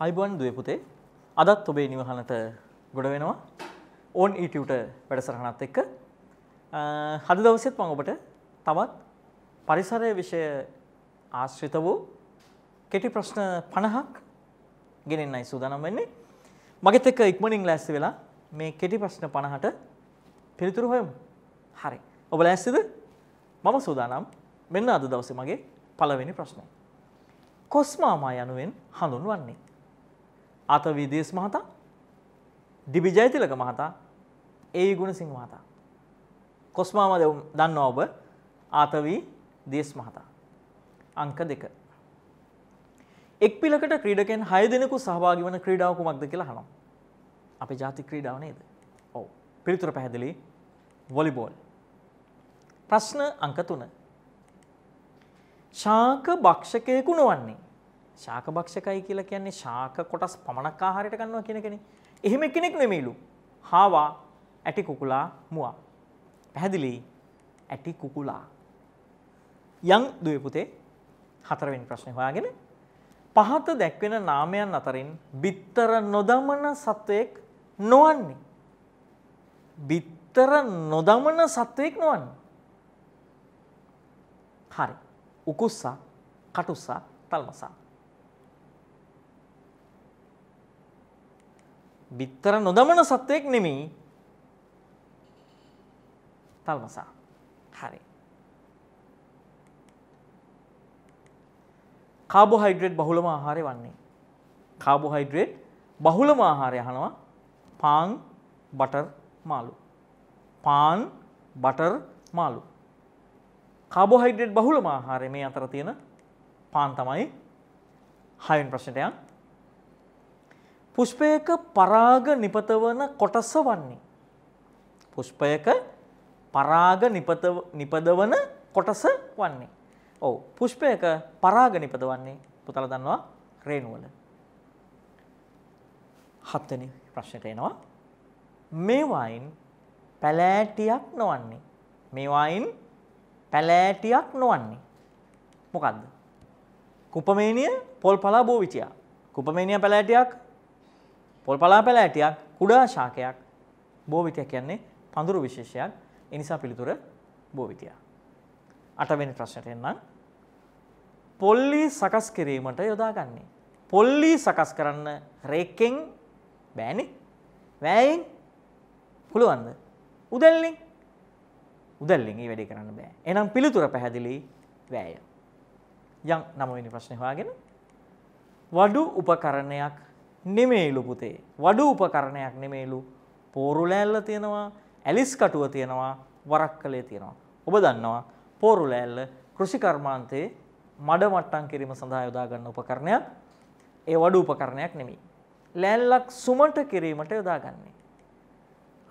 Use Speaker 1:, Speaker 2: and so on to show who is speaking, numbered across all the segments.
Speaker 1: අයිබුවන් දුවේ පුතේ අදත් ඔබේ නිවහනට ගොඩ වෙනවා ඕන් ඊටියුට වැඩසටහනත් එක්ක හද දවසෙත් මම ඔබට තවත් පරිසරය විෂය ආශ්‍රිත වූ කෙටි ප්‍රශ්න 50ක් ගෙනෙන්නයි සූදානම් වෙන්නේ මගෙත් එක්ක ඉක්මනින් ලෑස්ති වෙලා මේ කෙටි ප්‍රශ්න 50ට පිළිතුරු හොයමු හරි ඔබ ලෑස්තිද මම සූදානම් මෙන්න අද දවසේ මගේ පළවෙනි ප්‍රශ්නය කොස්මාමා යනුවෙන් හඳුන්වන්නේ අතවී දේශ මහතා ඩිබිජයිතිලක මහතා ඒ ගුණ සිංහ මහතා. කොස්මාම දෙවම් දන්න ඔබ ආතවී දේශ මහතා. අංක දෙක. එක් පිලකට ක්‍රීඩකෙන් හය දෙනෙකු සහභාගි වන ක්‍රීඩාව කුමක්ද කියලා හනම්. අපි ජාති ක්‍රීඩාව නේද. ඔව් පිළිතුර පැහැදිලි වොලිබෝල්. ප්‍රශ්න අංක තුන. ශාක භක්ෂකයෙකු නොවන්නේ ශාකභක්ෂකයි කියලා කියන්නේ ශාක කොටස් පමණක් ආහාරයට ගන්නවා කියන කෙනෙක්. එහෙම කෙනෙක් නෙමෙයිලු. හාවා ඇටි කුකුලා මුවා. පැහැදිලි? ඇටි කුකුලා. යම් දුවේ පුතේ හතරවෙනි ප්‍රශ්නේ හොයාගෙන පහත දැක්වෙන නාමයන් අතරින් බිත්තර නොදමන සත්වයක් නොවන්නේ. බිත්තර නොදමන සත්වයක් නොවන්නේ. හරි. උකුස්සා, කටුස්සා, තල්මසා. බිත්තර නොදමන සත්වයෙක් නෙමෙයි තල්මසා. හරි. කාබෝහයිඩ්‍රේට් බහුලම ආහාරය වන්නේ. කාබෝහයිඩ්‍රේට් බහුලම ආහාරය අහනවා පාන් බටර් මාළු. පාන් බටර් මාළු. කාබෝහයිඩ්‍රේට් බහුලම ආහාරය මේ අතර තියෙන පාන් තමයි හයින් ප්‍රශ්නටයන් පුෂ්පයක පරාග නිපත වන කොටස වන්නේ. පුෂ්පයක පරාග නිපද වන කොටස වන්නේ. ඔවු පුෂ්පයක පරාග නිපද වන්නේ පුතල දන්නවා රේනුවල. හත්වනි ප්‍රශ්නයට එනවා. මේවායින් පැලෑටියක් නොවන්නේ. මේවායින් පැලෑටියක් නොවන්නේ. මොකක්ද. කුපමේනිය පොල් පලා බෝවිචයා. කුපමේනිය පැලෑටියක් පොල් පලාපැල ඇටයක් කුඩා ශාකයක් බෝවිතය කියන්නේ පඳුරු විශේෂයක් එනිසා පිළිතුර බෝවිතය. අටවෙනි ප්‍රශ්නයට එන්නම්. පොල්ලි සකස් කිරීමට යොදාගන්නේ. පොල්ලි සකස් කරන්න රේකෙන් බෑනේ. වෑයෙන් පුළුවන්ද? උදැල්ලෙන් උදැල්ලෙන් මේ වැඩේ කරන්න බෑ. එහෙනම් පිළිතුර පැහැදිලි වෑය. යම් 9 වෙනි ප්‍රශ්නේ හොයාගෙන වඩු උපකරණයක් නෙමේලු පුතේ. වඩු උපකරණයක් නෙමේලු. පෝරුලෑල්ල තියෙනවා ඇලිස් කටුව තියෙනවා වරක් කලේ තියෙනවා. ඔබ දන්නවා පෝරුලෑල්ල කෘෂිකර්මාන්තයේ මඩ මට්ටම් කිරීම සඳහා යොදා ගන්න උපකරණයක් ඒ වඩු උපකරණයක් නෙමෙයි. ලෑල්ලක් සුමට කිරීමට යොදාගන්නේ.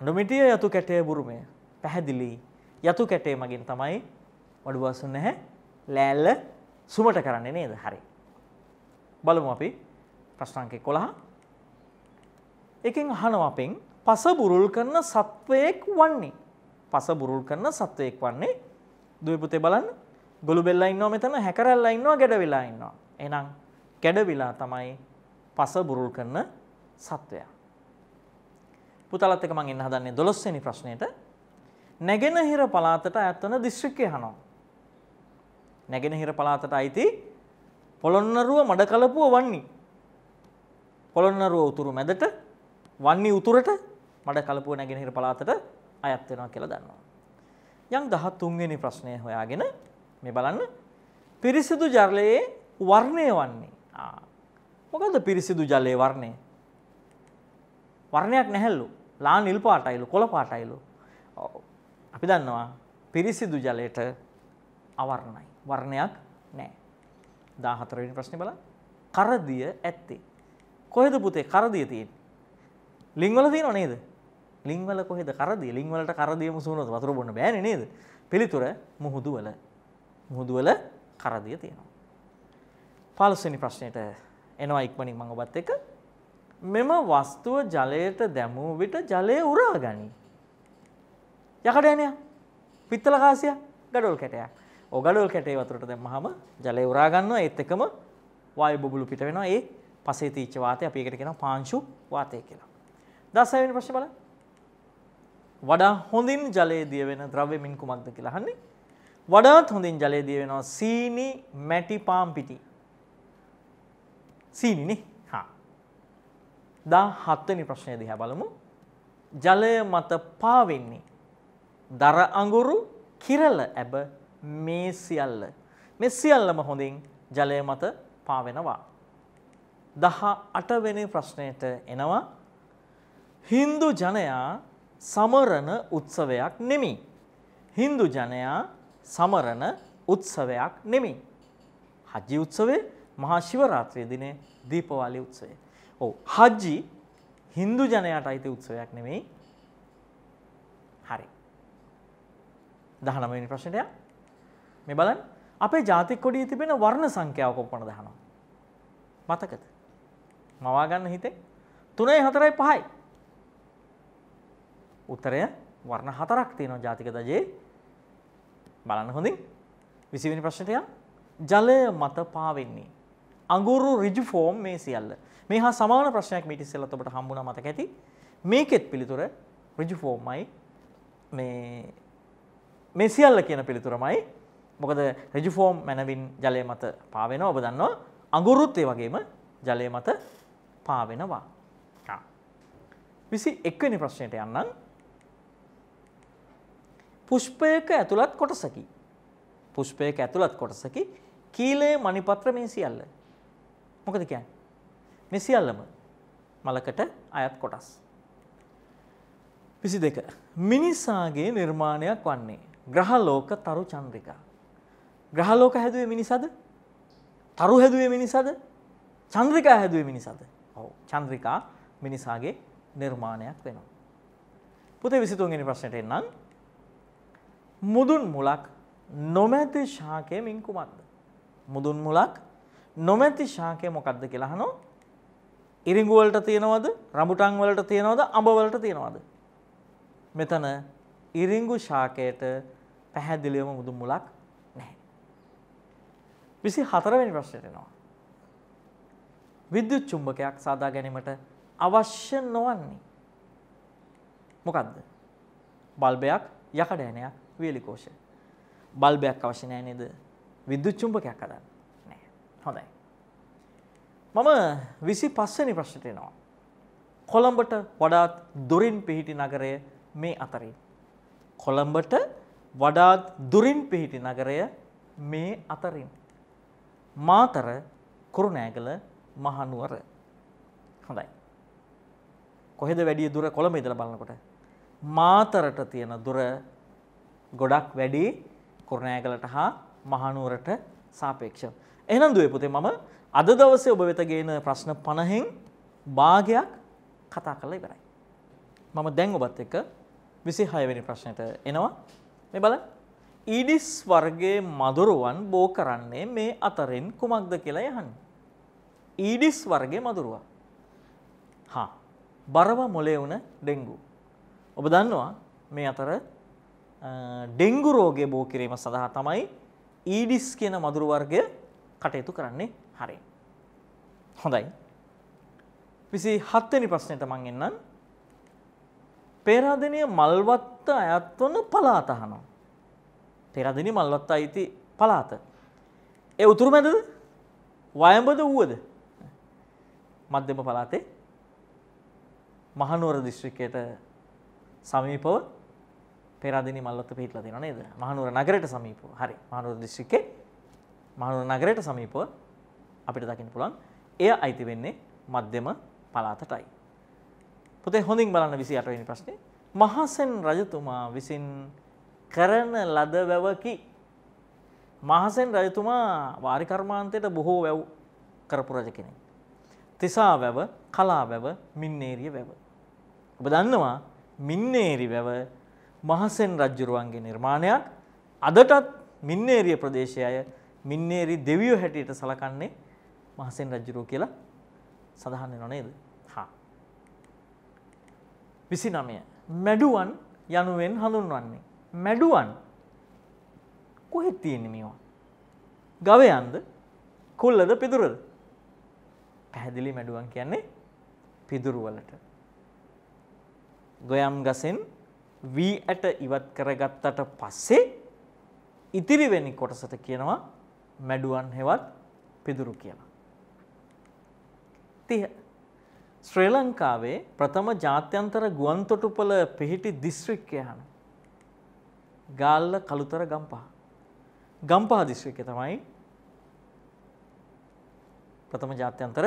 Speaker 1: අඩුමිටිය යතු කැටය බුරුමය පැහැදිලි යතු කැටේ මගින් තමයි වඩුවසු නැහැ ලෑල්ල සුමට කරන්නේ නේද හරි. බලමු අපි ප්‍රශ්නාංක 11. එකෙන් අහනවා අපෙන් පස බුරුල් කරන සත්වයෙක් වන්නේ. පස බුරුල් කරන සත්වයෙක් වන්නේ දුවේ පුතේ බලන්න. ගොළු බෙල්ලා ඉන්නවා මෙතන හැකරැල්ලා ඉන්නවා ගැඩ වෙලා ඉන්නවා. එහෙනම් ගැඩ වෙලා තමයි පස බුරුල් කරන සත්වයා. පුතාලත් එක මම එන්න හදන්නේ 12 වෙනි ප්‍රශ්නෙට. නැගෙනහිර පළාතට අයත් වන දිස්ත්‍රික්කය අහනවා. නැගෙනහිර පළාතට අයිති පොළොන්නරුව මඩකලපුව වන්නේ. පොළොන්නරුව උතුරු මැදට වන්නේ උතුරට මඩ කලපුව නැගෙනහිර පළාතට අයත් වෙනවා කියලා දන්නවා. යම් 13 වෙනි ප්‍රශ්නය හොයාගෙන මේ බලන්න පිරිසිදු ජලයේ වර්ණය වන්නේ. ආ මොකද්ද පිරිසිදු ජලයේ වර්ණය? වර්ණයක් නැහැලු. ලා නිල් පාටයිලු, කොළ පාටයිලු. අපි දන්නවා පිරිසිදු ජලයට අවර්ණයි. වර්ණයක් නැහැ. 14 වෙනි ප්‍රශ්නේ බලන්න. කරදිය ඇත්තේ කොහෙද පුතේ කරදිය තියෙන්නේ? ලිංවල තියෙනව නේද? ලිංවල කොහෙද කරදිය? ලිංවලට කරදිය මුසුනොත් වතුර බොන්න බෑනේ නේද? පිළිතුර මුහුදු වල. මුහුදු වල කරදිය තියෙනවා. 15 වෙනි ප්‍රශ්නෙට එනවා ඉක්මනින් මම ඔබත් එක්ක. මෙම වස්තුව ජලයට දැමූ විට ජලය උරා ගනී. යකඩ යනියා. පිත්තල කාසියා. ගඩොල් කැටයක්. ඔය ගඩොල් කැටේ වතුරට දැම්මහම ජලය උරා ගන්නවා ඒත් එකම වායු බුබුලු පිට වෙනවා. ඒ පසේ තීච්ච වාතය අපි ඒකට කියනවා පාංශු වාතය කියලා. දසවෙනි ප්‍රශ්නේ බලන්න. වඩා හොඳින් ජලයේ දිය වෙන ද්‍රව්‍ය මින් කුමක්ද කියලා අහන්නේ. වඩාත් හොඳින් ජලයේ දිය වෙනවා සීනි මැටි පාම් පිටි. සීනිනේ. හා. 17 වෙනි ප්‍රශ්නය දිහා බලමු. ජලය මත පාවෙන්නේ දර අඟුරු කිරල ඇබ මේ සියල්ල. මේ සියල්ලම හොඳින් ජලය මත පාවෙනවා. දහ අටවෙනි ප්‍රශ්නයට එනවා. හින්දු ජනයා සමරණ උත්සවයක් නෙමි. හින්දු ජනයා සමරණ උත්සවයක් නෙමි. හජ්ජි උත්සවේ මහා ශිවරාත්‍රිය දිනේ දීපවාලි උත්සවය. ඔව් හජ්ජි හින්දු ජනයාට අයිති උත්සවයක් නෙමෙයි. හරි. 19 වෙනි ප්‍රශ්නයට යා. මේ බලන්න අපේ ජාතික කොඩියේ තිබෙන වර්ණ සංඛ්‍යාව කොපමණ දහනවා? මතකද? මවාගන්න හිතේ තුනේ හතරයි පහයි. උත්තරය වර්ණ හතරක් තියෙනවා ජාතික දජයේ බලන්න හොඳින් විසිවෙනි ප්‍රශ්නටය ජලය මත පාවෙන්නේ. අඟුරු රිජු ෆෝම් මේ සියල්ල මේ හා සමාන ප්‍රශ්නයක් මිටි සෙල්ලත් ඔබට හම්බුණ මතක ඇති මේකෙත් පිළිතුර රිජු ෆෝම්මයි මේ මේ සියල්ල කියන පිළිතුරමයි මොකද රිජු ෆෝම් මැනවින් ජලය මත පාවෙන ඔබ දන්නවා අඟුරුත් ඒ වගේම ජලය මත පාවෙනවා. විසි එක්වනි ප්‍රශ්නයට යන්නම්. පුෂ්පයක ඇතුළත් කොටසකි. පුෂ්පයක ඇතුළත් කොටසකි කීලේ මනිපත්‍ර මේ සියල්ල. මොකද කියන්. මෙසිියල්ලම මලකට අයත් කොටස්. විසි දෙක. මිනිසාගේ නිර්මාණයක් වන්නේ. ග්‍රහලෝක තරු චන්ද්‍රිකා. ග්‍රහලෝක හැදුවේ මිනිසද තරු හැදුවේ මිනිසද චන්ද්‍රිකා හැදුවේ මිනිසද ඔව් චන්ද්‍රිකා මිනිසාගේ නිර්මාණයක් වෙනවා. පුතේ 23 වෙනි ප්‍රශ්නෙට එන්නම්. මුදුන් මුලක් නොමැති ශාකය මින් කුමක්ද? මුදුන් මුලක් නොමැති ශාකය මොකක්ද කියලා අහනවා. ඉරිඟු වලට තියනවද? රඹුටන් වලට තියනවද? අඹ වලට තියනවද? මෙතන ඉරිඟු ශාකයට පැහැදිලිවම මුදුන් මුලක් නැහැ. 24 වෙනි ප්‍රශ්නෙට එනවා. විද්‍යුත් චුම්බකයක් සාදා ගැනීමට අවශ්‍ය නොවන්නේ. මොකක්ද? බල්බයක්, යකඩෑනයක්, වියලිකෝෂය. බල්බයක් අවශ්‍ය නැහැ නේද? විද්‍යුත් චුම්බකයක් හදන්න. නෑ. හොඳයි. මම 25 වෙනි ප්‍රශ්නට එනවා. කොළඹට වඩාත් දුරින් පිහිටි නගරය මේ අතරින්. කොළඹට වඩාත් දුරින් පිහිටි නගරය මේ අතරින්. මාතර කුරුණෑගල මහනුවර හොඳයි. කොහෙද වැඩිය දුර කොළඹ ඉඳලා බලනකොට මාතරට තියෙන දුර ගොඩක් වැඩි කුරුණෑගලට හා මහනුවරට සාපේක්ෂව. එහෙනම් දුවේ පුතේ මම අද දවසේ ඔබ වෙත ගේන ප්‍රශ්න 50න් භාගයක් කතා කරලා ඉවරයි. මම දැන් ඔබත් එක්ක 26 වෙනි ප්‍රශ්නෙට එනවා. මේ බලන්න. ඊඩිස් වර්ගයේ මදුරුවන් බෝ කරන්නේ මේ අතරින් කුමක්ද කියලා යහන්නේ. ඊඩිස් වර්ගය මදුරුවා. හා බරව මොලේ වුණ ඩෙංගු. ඔබ දන්නවා මේ අතර ඩෙංගු රෝගය බෝ කිරීම සඳහා තමයි ඊඩිස් කියන මදුරු වර්ගය කටයුතු කරන්නේ හරි. හොඳයි. විසි හත්වනි ප්‍රශ්නයට මං එන්නම්. පේරාදනය මල්වත්ත අයත්වන පලාත හනවා. පෙරදිනි මල්වත් අයිති පලාත. ඒ උතුරු මැදද වයඹද වුවද මධ්‍යම පළාතේ මහනුවර දිස්ත්‍රික්කයට සමීපව පෙරාදෙනි මල්ලොත්ත පිහිටලා තියෙනවා නේද? මහනුවර නගරයට සමීපව. හරි. මහනුවර දිස්ත්‍රික්කේ මහනුවර නගරයට සමීපව අපිට දකින්න පුළුවන්. එය අයිති වෙන්නේ මධ්‍යම පළාතටයි. පුතේ හොඳින් බලන්න 28 වෙනි ප්‍රශ්නේ. මහසෙන් රජතුමා විසින් කරන ලද වැවකි. මහසෙන් රජතුමා වාරි කර්මාන්තයට බොහෝ වැව් කරපු රජ කෙනෙක්. තිසා වැව කලා වැව මින්නේරිය වැව. ඔබ දන්නවා මින්නේරි වැව මහසෙන් රජ්ජුරුවන්ගේ නිර්මාණයක් අදටත් මින්නේරිය ප්‍රදේශය අය මින්නේරි දෙවියෝ හැටියට සලකන්නේ මහසෙන් රජ්ජුරුව කියලා සඳහන් වෙනව නේද? හා. 29 මැඩුවන් යනුවෙන් හඳුන්වන්නේ. මැඩුවන් කොහෙද තියෙන්නේ මේවා? ගවයන්ද? කුල්ලද පිදුරද? පැහැදිලි මැඩුවන් කියන්නේ පිදුරුවලට. ගොයම් ගසෙන් වී ඇට ඉවත් කරගත්තට පස්සේ ඉතිරි වෙනි කොටසට කියනවා මැඩුවන් හෙවත් පිදුරු කියලා. තිය ශ්‍රී ලංකාවේ ප්‍රථම ජාත්‍යන්තර ගුවන්තොටුපළ පිහිටි දිස්ත්‍රික්කය හන. ගාල්ල කළුතර ගම්පහ. ගම්පහ දිස්ත්‍රික්කය තමයි ප්‍රථම ජාත්‍යන්තර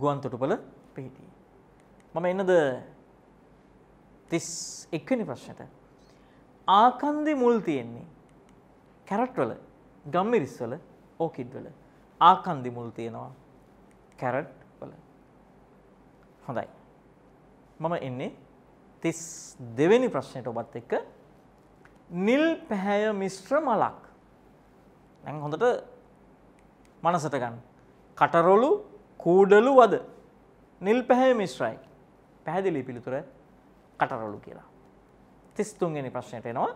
Speaker 1: ගුවන් තොටුපළ පිහිටි. මම එන්නද තිස් එක්වනි ප්‍රශ්නට. ආකන්දි මුල් තියෙන්නේ කැරට්වල ගම්මිරිස්වල ඕකිඩ්වල ආකන්දි මුල් තියෙනවා කැරට් වල හොඳයි. මම එන්නේ තිස් දෙවෙනි ප්‍රශ්නයට ඔබත් එක්ක නිල් පැහැය මිශ්‍ර මලක්. දැන් හොඳට මනසට ගන්න. කටරොළු කූඩලු වද නිල් පැහැ මිශ්‍රයි. පැහැදිලි පිළිතුර කටරොළු කියලා. තිස්තුන්ගනි ප්‍රශ්නයට එනවා.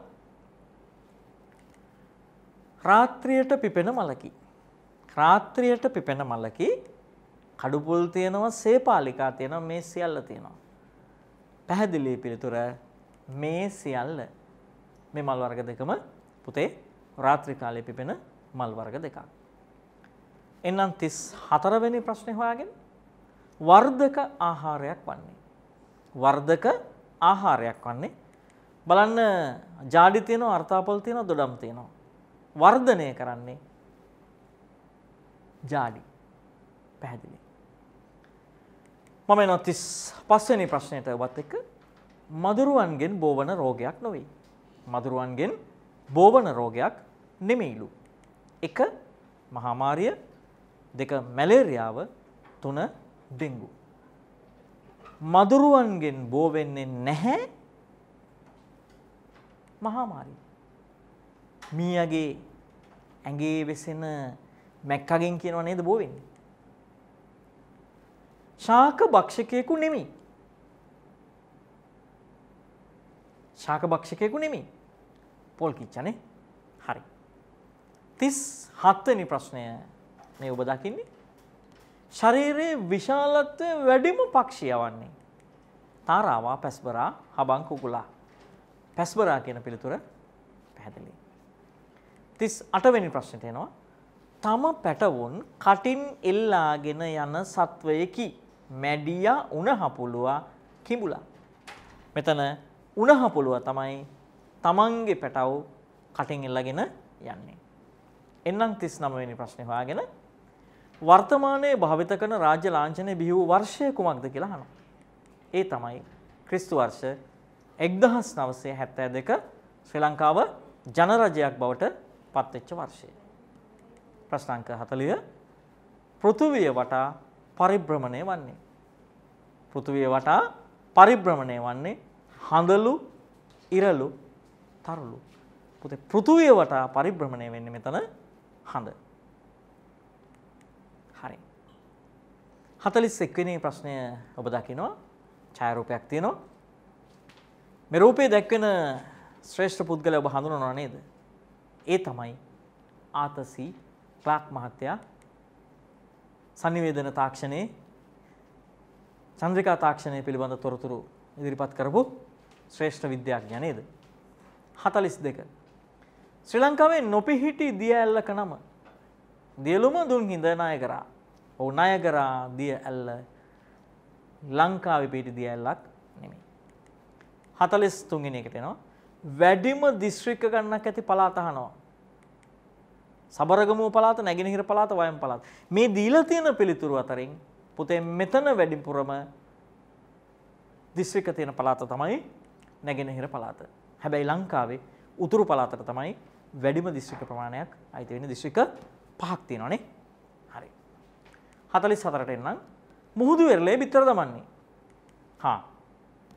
Speaker 1: රාත්‍රියට පිපෙන මලකි. රාත්‍රියට පිපෙන මලකි කඩුපුල් තියෙනවා සේපාලිකා තියෙනවා මේ සියල්ල තියෙනවා. පැහැදිලි පිළිතුර මේ සියල්ල මේ මල් වර්ග දෙකම පුතේ රාත්‍රී කාලයේ පිපෙන මල් වර්ග දෙකක්. එන්නම් 34 වෙනි ප්‍රශ්නේ හොයාගෙන වර්ධක ආහාරයක් වන්නේ. වර්ධක ආහාරයක් වන්නේ බලන්න ජාඩි තියෙනවා අර්ථාපල් තියෙනවා දොඩම් තියෙනවා. වර්ධනය කරන්නේ ජාඩි. පැහැදිලි. මම එනවා 35 වෙනි ප්‍රශ්නෙට වත් එක මදුරුවන්ගෙන් බෝවන රෝගයක් නොවේ. මදුරුවන්ගෙන් බෝවන රෝගයක් නෙමෙයිලු. එක මහාමාරිය දෙක මැලේරියාව තුන ඩෙංගු. මදුරුවන්ගෙන් බෝවෙන්නේ නැහැ මහාමාරී. මීයගේ ඇගේ වෙසෙන මැක්කගෙන් කියනවා නේද බෝවෙන්නේ. ශාක භක්ෂකයෙකු නෙමි. ශාක භක්ෂකයෙකු නෙමි. පොල් කිච්චනේ හරි. තිස් හත්වනි ප්‍රශ්නය මේ ඔබ දකින්නේ ශරීරයේ විශාලත්වය වැඩිම පක්ෂිය වන්නේ. තාරාවා පැස්බරා හබං කුකුලා. පැස්බරා කියන පිළිතුර පැහැදිලි. 38 වෙනි ප්‍රශ්නෙට එනවා. තම පැටවුන් කටින් එල්ලාගෙන යන සත්වයකි. මැඩියා උණහපුලුවා කිඹුලා. මෙතන උණහපුලුවා තමයි තමන්ගේ පැටව කටින් එල්ලගෙන යන්නේ. එන්නම් 39 වෙනි ප්‍රශ්නේ හොයාගෙන වර්තමානයේ භාවිත කරන රාජ්‍ය ලාංඡනය බිහි වූ වර්ෂය කුමක්ද කියලා අහනවා. ඒ තමයි ක්‍රිස්තු වර්ෂ 1972 ශ්‍රී ලංකාව ජනරජයක් බවට පත්වෙච්ච වර්ෂය. ප්‍රශ්න අංක 40 පෘථුවිය වටා පරිභ්‍රමණය වන්නේ. පෘථුවිය වටා පරිභ්‍රමණය වන්නේ හඳලු ඉරලු තරුළු. පුතේ පෘථුවිය වටා පරිභ්‍රමණය වෙන්නේ මෙතන හඳ. හරි. හතලිස් එක්වෙනි ප්‍රශ්නය ඔබ දකිනවා ඡායරූපයක් තියෙනවා. මේ රූපේ දැක්වෙන ශ්‍රේෂ්ඨ පුද්ගලයා ඔබ හඳුනනවා නේද? ඒ තමයි ආතසි ක්ලාක් මහත්තයා sannivedana තාක්ෂණයේ චන්ද්‍රිකා තාක්ෂණය පිළිබඳ තොරතුරු ඉදිරිපත් කරපු ශ්‍රේෂ්ඨ විද්‍යාඥයා නේද? 42 ශ්‍රී ලංකාවේ නොපිහිටි දිය ඇල්ලක නම දියලුම දුන් හිඳනායකරා ඔවු නයගරා දිය ඇල්ල ලංකාවේ පිහිටි දිය ඇල්ලක් නෙමෙයි. 43 වෙනි එකට එනවා. වැඩිම දිස්ත්‍රික්ක ගණනක් ඇති පළාත අහනවා. සබරගමුව පළාත, නැගෙනහිර පළාත, වයඹ පළාත. මේ දීලා තියෙන පිළිතුරු අතරින් පුතේ මෙතන වැඩිපුරම දිස්ත්‍රික්ක තියෙන පළාත තමයි නැගෙනහිර පළාත. හැබැයි ලංකාවේ උතුරු පළාතට තමයි වැඩිම දිස්ත්‍රික්ක ප්‍රමාණයක් අයිති වෙන දිස්ත්‍රික්ක පහක් තියෙනවානේ. හතලිස් හතරට එන්නම් මුහුදු වෙරලේ බිත්තර දමන්නේ හා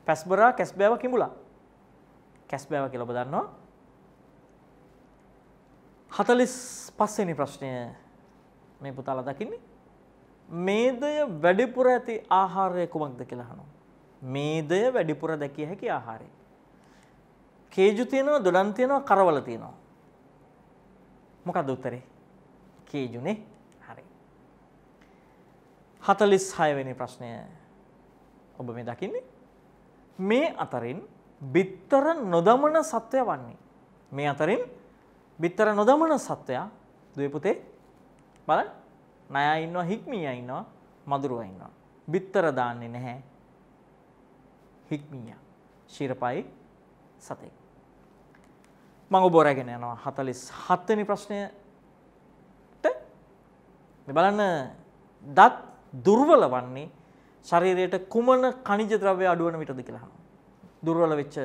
Speaker 1: පැස්බරා කැස්බෑව කිඹුලා කැස්බෑව කියල ඔබ දන්නවා හතලිස් පස්සෙනි ප්‍රශ්නය මේ පුතාලා දකින්නේ මේදය වැඩිපුර ඇති ආහාරය කුමක්ද කියලාහනු මේදය වැඩිපුර දැකිය හැකි ආහාරය කේජු තියෙනවා දොඩන් තියෙනවා කරවල තියෙනවා මොකක්ද උත්තරේ කේජුනේ හතලිස් හයවෙනි ප්‍රශ්නය ඔබ මේ දකින්නේ. මේ අතරින් බිත්තර නොදමන සත්වය වන්නේ. මේ අතරින් බිත්තර නොදමන සත්වයා දයපුතේ බල නය ඉන්නවා හික්මිය ඉන්නවා මදුරුව ඉන්නවා. බිත්තර දාන්නේ නැහැ හික්මිය ශිරපයි සතෙක්. මඟ බොරගෙන යනවා හතලිස් හත්තනි ප්‍රශ්නයට බලන්න දත් දුර්වල වන්නේ ශරීරයට කුමන කනිජ ද්‍රව්‍ය අඩු වන විටද කියලා අහනවා. දුර්වල වෙච්ච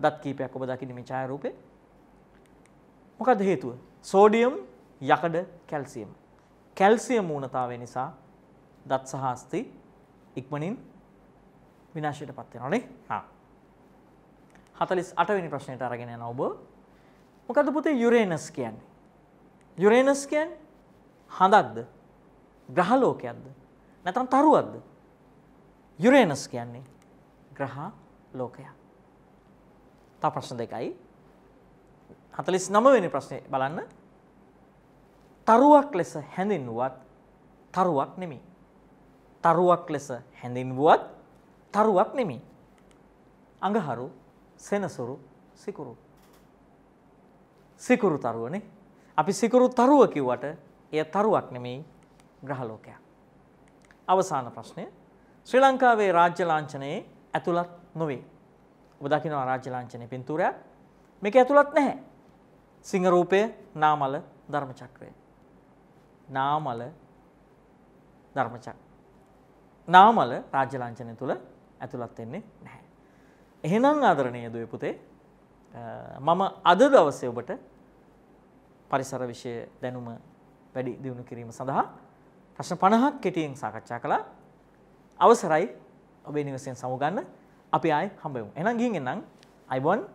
Speaker 1: දත් කීපයක් ඔබ දකින්නේ මේ ඡායාරූපේ. මොකද හේතුව? සෝඩියම් යකඩ කැල්සියම්. කැල්සියම් ඌනතාවය නිසා දත් සහ අස්ථි ඉක්මනින් විනාශයටපත් වෙනවා නේ. හා. 48 වෙනි ප්‍රශ්නෙට අරගෙන යනවා ඔබ. මොකද පුතේ යුරේනස් කියන්නේ? යුරේනස් කියන්නේ හඳක්ද? ග්‍රහලෝකයක්ද නැතන් තරුවක්ද යුරේනස් කියන්නේ ග්‍රහ ලෝකය තා ප්‍රශ්න දෙකයි හතලිස් නමවෙනි ප්‍රශ්නය බලන්න තරුවක් ලෙස හැඳින්වුවත් තරුවක් නෙමි තරුවක් ලෙස හැඳින්වුවත් තරුවක් නෙමි අඟහරු සෙනසුරු සිකුරු සිකුරු තරුවනේ අපි සිකුරු තරුව කිව්වට එය තරුවක් නෙමෙයි ග්‍රහලෝකයක්. අවසාන ප්‍රශ්නය ශ්‍රී ලංකාවේ රාජ්‍ය ලාංඡනයේ ඇතුළත් නොවේ. ඔබ දකිනවා රාජ්‍ය ලාංඡනයේ පින්තූරයක්. මේක ඇතුළත් නැහැ. සිංහ රූපය, නාමල, ධර්මචක්‍රය. නාමල ධර්මචක්‍රය. නාමල රාජ්‍ය ලාංඡනය තුල ඇතුළත් වෙන්නේ නැහැ. එහෙනම් ආදරණීය දුවේ පුතේ මම අද දවසේ ඔබට පරිසර විෂය දැනුම වැඩි දියුණු කිරීම සඳහා ප්‍රශ්න 50ක් කෙටියෙන් සාකච්ඡා කළා. අවසරයි ඔබේ නිවසෙන් සමුගන්න අපි ආයෙ හම්බ වෙමු. එහෙනම් ගිහින් එන්නම්. අයිබෝන්